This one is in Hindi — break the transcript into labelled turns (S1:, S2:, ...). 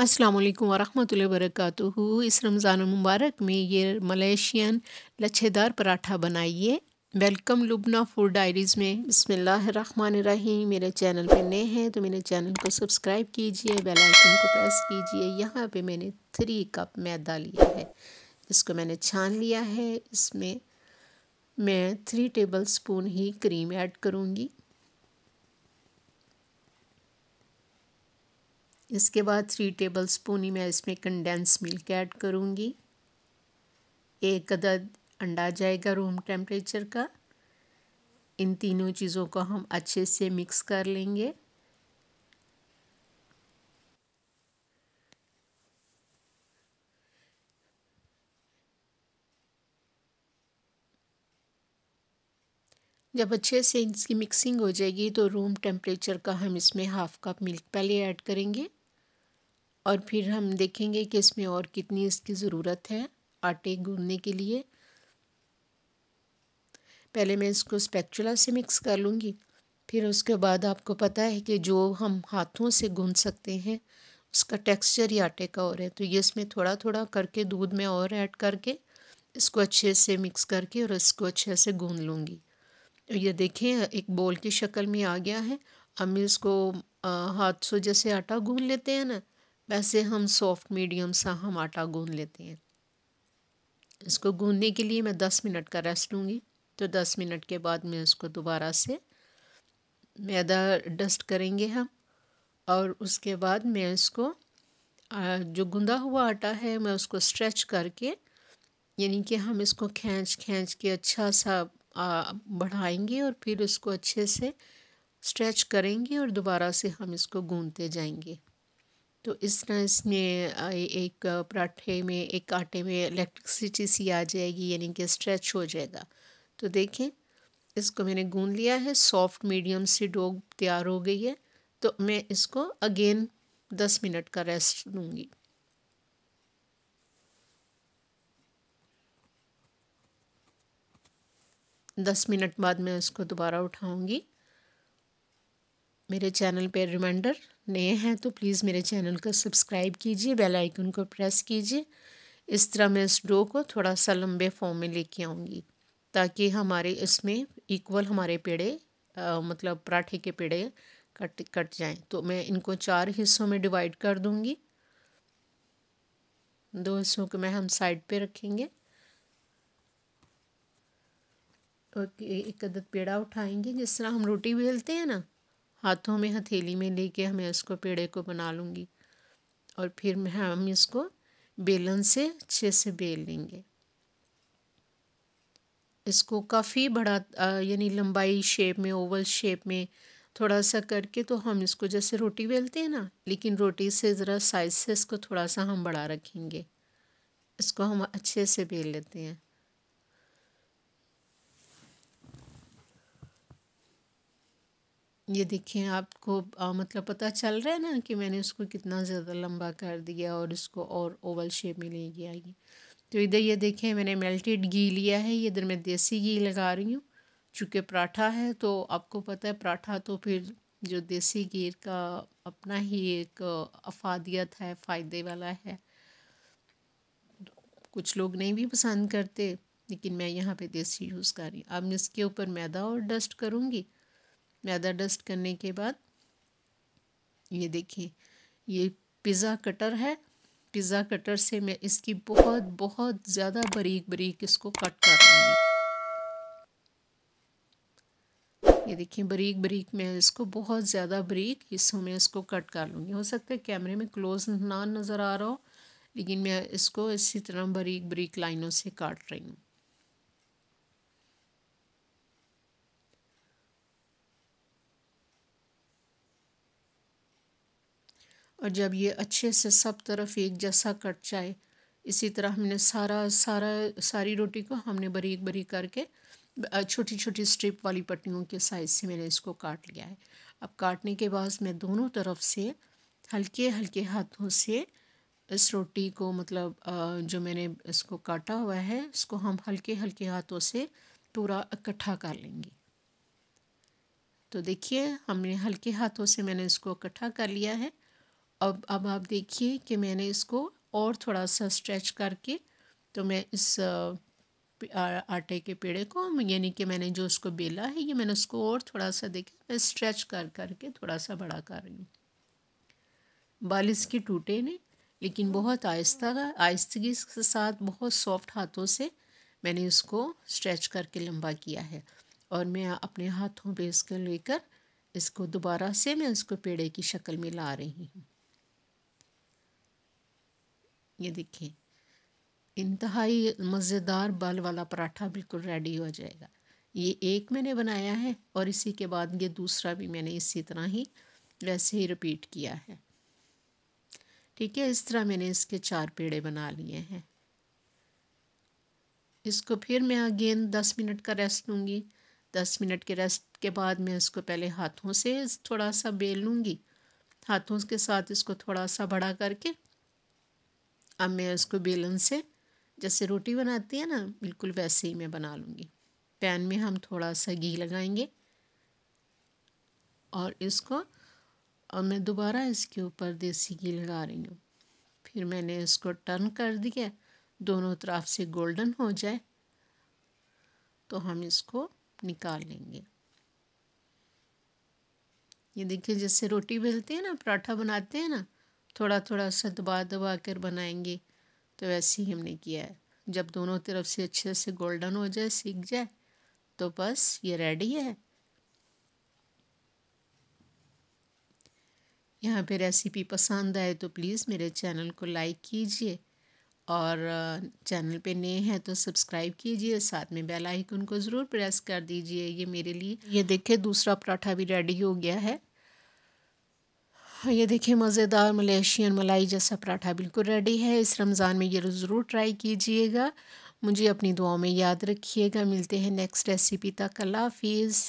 S1: अस्सलाम वालेकुम वरहमतुल्लाहि वबरकातुहू इस रमज़ान मुबारक में ये मलेशियन लच्छेदार पराठा बनाइए वेलकम लुबना फूड डायरीज़ में बिसमीम मेरे चैनल पर नए हैं तो मेरे चैनल को सब्सक्राइब कीजिए बेल आइकन को प्रेस कीजिए यहाँ पे मैंने थ्री कप मैदा लिया है इसको मैंने छान लिया है इसमें मैं थ्री टेबल स्पून ही क्रीम ऐड करूँगी इसके बाद थ्री टेबल स्पून ही मैं इसमें कंडेंस मिल्क ऐड करूँगी एक अदद अंडा जाएगा रूम टेम्परेचर का इन तीनों चीज़ों को हम अच्छे से मिक्स कर लेंगे जब अच्छे से इसकी मिक्सिंग हो जाएगी तो रूम टेम्परेचर का हम इसमें हाफ़ कप मिल्क पहले ऐड करेंगे और फिर हम देखेंगे कि इसमें और कितनी इसकी ज़रूरत है आटे गूंदने के लिए पहले मैं इसको स्पेक्चुला से मिक्स कर लूँगी फिर उसके बाद आपको पता है कि जो हम हाथों से गूंद सकते हैं उसका टेक्सचर ही आटे का और है तो ये इसमें थोड़ा थोड़ा करके दूध में और ऐड करके इसको अच्छे से मिक्स करके और इसको अच्छे से गूंद लूँगी ये देखें एक बोल की शक्ल में आ गया है हम इसको हाथ से जैसे आटा गूँध लेते हैं ना वैसे हम सॉफ्ट मीडियम सा हम आटा गूंद लेते हैं इसको गूंदने के लिए मैं दस मिनट का रेस्ट लूँगी तो दस मिनट के बाद मैं उसको दोबारा से मैदा डस्ट करेंगे हम और उसके बाद मैं इसको जो गूँधा हुआ आटा है मैं उसको स्ट्रेच करके यानी कि हम इसको खींच खींच के अच्छा सा बढ़ाएंगे और फिर उसको अच्छे से स्ट्रेच करेंगे और दोबारा से हम इसको गूंदते जाएंगे तो इस तरह इसमें एक पराठे में एक आटे में इलेक्ट्रिसिटी सी आ जाएगी यानी कि स्ट्रेच हो जाएगा तो देखें इसको मैंने गूंद लिया है सॉफ्ट मीडियम सी डो तैयार हो गई है तो मैं इसको अगेन दस मिनट का रेस्ट दूँगी दस मिनट बाद मैं इसको दोबारा उठाऊँगी मेरे चैनल पे रिमाइंडर नए हैं तो प्लीज़ मेरे चैनल को सब्सक्राइब कीजिए बेल आइकन को प्रेस कीजिए इस तरह मैं इस डो को थोड़ा सा लंबे फॉर्म में लेके आऊँगी ताकि हमारे इसमें इक्वल हमारे पेड़े आ, मतलब पराठे के पेड़े कट कट जाएं तो मैं इनको चार हिस्सों में डिवाइड कर दूँगी दो हिस्सों को मैं हम साइड पे रखेंगे ओके एक अदद पेड़ा उठाएंगे जिस तरह हम रोटी बेलते हैं ना हाथों में हथेली में लेके हमें इसको पेड़े को बना लूँगी और फिर हम इसको बेलन से अच्छे से बेल लेंगे इसको काफ़ी बड़ा यानी लंबाई शेप में ओवल शेप में थोड़ा सा करके तो हम इसको जैसे रोटी बेलते हैं ना लेकिन रोटी से ज़रा साइज़ से इसको थोड़ा सा हम बड़ा रखेंगे इसको हम अच्छे से बेल लेते हैं ये देखें आपको आ, मतलब पता चल रहा है ना कि मैंने उसको कितना ज़्यादा लंबा कर दिया और इसको और ओवल शेप में ले गया ये तो इधर ये देखें मैंने मेल्टेड घी लिया है इधर मैं देसी घी लगा रही हूँ चूँकि पराठा है तो आपको पता है पराठा तो फिर जो देसी घी का अपना ही एक अफादियत है फ़ायदे वाला है कुछ लोग नहीं भी पसंद करते लेकिन मैं यहाँ पे देसी यूज़ कर रही हूँ अब मैं इसके ऊपर मैदा और डस्ट करूँगी मैदा डस्ट करने के बाद ये देखिए ये पिज़्ज़ा कटर है पिज़्ज़ा कटर से मैं इसकी बहुत बहुत ज़्यादा बारीक बरीक इसको कट कर लूँगी ये देखिए बरीक बरीक मैं इसको बहुत ज़्यादा बरीक हिस्सों में इसको कट कर लूँगी हो सकता है कैमरे में क्लोज ना नज़र आ रहा हो लेकिन मैं इसको इसी तरह बारीक बरीक लाइनों से काट रही हूँ और जब ये अच्छे से सब तरफ एक जैसा कट जाए इसी तरह हमने सारा सारा सारी रोटी को हमने बरीक बरीक करके छोटी छोटी स्ट्रिप वाली पट्टियों के साइज़ से मैंने इसको काट लिया है अब काटने के बाद मैं दोनों तरफ से हल्के हल्के हाथों से इस रोटी को मतलब जो मैंने इसको काटा हुआ है इसको हम हल्के हल्के हाथों से पूरा इकट्ठा कर लेंगे तो देखिए हमने हल्के हाथों से मैंने इसको इकट्ठा कर लिया है अब अब आप देखिए कि मैंने इसको और थोड़ा सा स्ट्रेच करके तो मैं इस आटे के पेड़े को यानी कि मैंने जो उसको बेला है ये मैंने उसको और थोड़ा सा देखा मैं स्ट्रेच कर करके थोड़ा सा बड़ा कर रही हूँ बाल इसके टूटे नहीं लेकिन बहुत आहिस्ता आहिस्तगी के साथ बहुत सॉफ्ट हाथों से मैंने इसको स्ट्रेच करके लंबा किया है और मैं अपने हाथों पे इसको लेकर इसको दोबारा से मैं उसको पेड़े की शक्ल में ला रही हूँ ये देखिए इंतहाई मज़ेदार बाल वाला पराठा बिल्कुल रेडी हो जाएगा ये एक मैंने बनाया है और इसी के बाद ये दूसरा भी मैंने इसी तरह ही वैसे ही रिपीट किया है ठीक है इस तरह मैंने इसके चार पेड़े बना लिए हैं इसको फिर मैं अगेन दस मिनट का रेस्ट लूँगी दस मिनट के रेस्ट के बाद मैं इसको पहले हाथों से थोड़ा सा बेल लूँगी हाथों के साथ इसको थोड़ा सा बड़ा करके अब मैं इसको बेलन से जैसे रोटी बनाती है ना बिल्कुल वैसे ही मैं बना लूँगी पैन में हम थोड़ा सा घी लगाएंगे और इसको और मैं दोबारा इसके ऊपर देसी घी लगा रही हूँ फिर मैंने इसको टर्न कर दिया दोनों तरफ से गोल्डन हो जाए तो हम इसको निकाल लेंगे ये देखिए जैसे रोटी बेलते हैं ना पराठा बनाते हैं ना थोड़ा थोड़ा सा दबा दबा कर बनाएंगे तो वैसे ही हमने किया है जब दोनों तरफ से अच्छे से गोल्डन हो जाए सीख जाए तो बस ये रेडी है यहाँ पे रेसिपी पसंद आए तो प्लीज़ मेरे चैनल को लाइक कीजिए और चैनल पे नए हैं तो सब्सक्राइब कीजिए साथ में बेल आइकन को ज़रूर प्रेस कर दीजिए ये मेरे लिए ये देखे दूसरा पराठा भी रेडी हो गया है हाँ, ये देखिए मज़ेदार मलेशियन मलाई जैसा पराठा बिल्कुल रेडी है इस रमज़ान में ये ज़रूर ट्राई कीजिएगा मुझे अपनी दुआओं में याद रखिएगा मिलते हैं नेक्स्ट रेसिपी तक अल्लाह हाफिज़